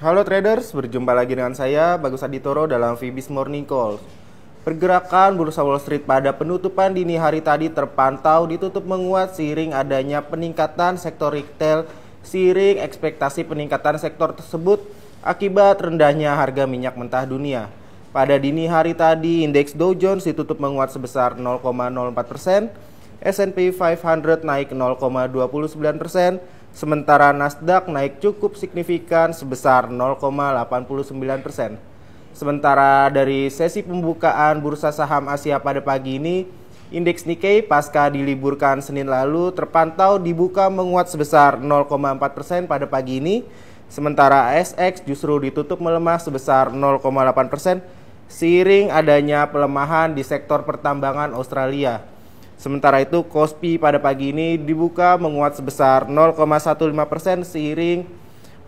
Halo traders, berjumpa lagi dengan saya Bagus Aditoro dalam Fibis Morning Call. Pergerakan bursa Wall Street pada penutupan dini hari tadi terpantau ditutup menguat seiring adanya peningkatan sektor retail, seiring ekspektasi peningkatan sektor tersebut akibat rendahnya harga minyak mentah dunia. Pada dini hari tadi, indeks Dow Jones ditutup menguat sebesar 0,04 persen, S&P 500 naik 0,29 persen, Sementara Nasdaq naik cukup signifikan sebesar 0,89 persen. Sementara dari sesi pembukaan bursa saham Asia pada pagi ini, indeks Nikkei pasca diliburkan Senin lalu terpantau dibuka menguat sebesar 0,4 persen pada pagi ini. Sementara ASX justru ditutup melemah sebesar 0,8 persen seiring adanya pelemahan di sektor pertambangan Australia. Sementara itu, Kospi pada pagi ini dibuka menguat sebesar 0,15% seiring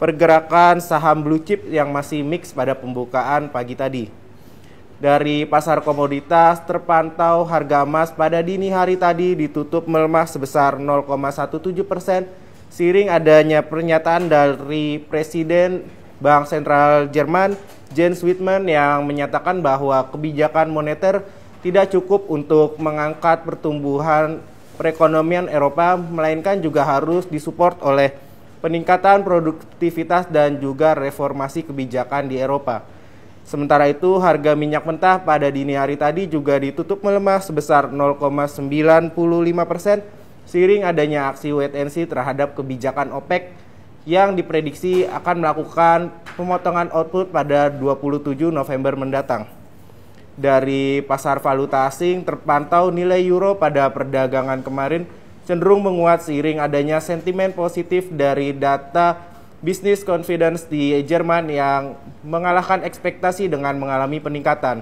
pergerakan saham blue chip yang masih mix pada pembukaan pagi tadi. Dari pasar komoditas terpantau harga emas pada dini hari tadi ditutup melemah sebesar 0,17 persen seiring adanya pernyataan dari Presiden Bank Sentral Jerman Jens Wittmann yang menyatakan bahwa kebijakan moneter tidak cukup untuk mengangkat pertumbuhan perekonomian Eropa, melainkan juga harus disupport oleh peningkatan produktivitas dan juga reformasi kebijakan di Eropa. Sementara itu, harga minyak mentah pada dini hari tadi juga ditutup melemah sebesar 0,95 persen, seiring adanya aksi wait and see terhadap kebijakan OPEC yang diprediksi akan melakukan pemotongan output pada 27 November mendatang dari pasar valuta asing terpantau nilai euro pada perdagangan kemarin cenderung menguat seiring adanya sentimen positif dari data bisnis confidence di Jerman yang mengalahkan ekspektasi dengan mengalami peningkatan.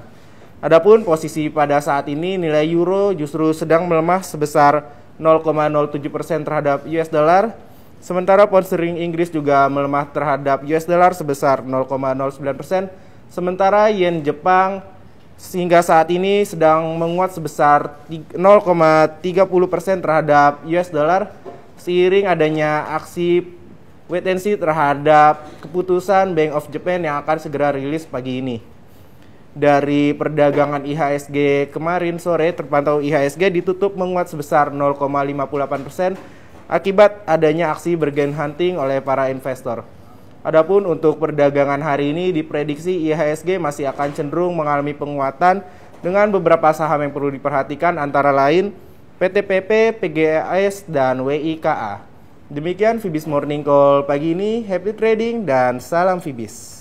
Adapun posisi pada saat ini nilai euro justru sedang melemah sebesar 0,07% terhadap US dollar, sementara pound sterling Inggris juga melemah terhadap US dollar sebesar 0,09%, sementara yen Jepang sehingga saat ini sedang menguat sebesar 0,30% terhadap US dollar seiring adanya aksi wait and see terhadap keputusan Bank of Japan yang akan segera rilis pagi ini. Dari perdagangan IHSG kemarin sore terpantau IHSG ditutup menguat sebesar 0,58% akibat adanya aksi bergen hunting oleh para investor. Adapun untuk perdagangan hari ini diprediksi IHSG masih akan cenderung mengalami penguatan dengan beberapa saham yang perlu diperhatikan antara lain PTPP, PGAS, dan WIKA. Demikian Fibis Morning Call pagi ini. Happy trading dan salam Fibis.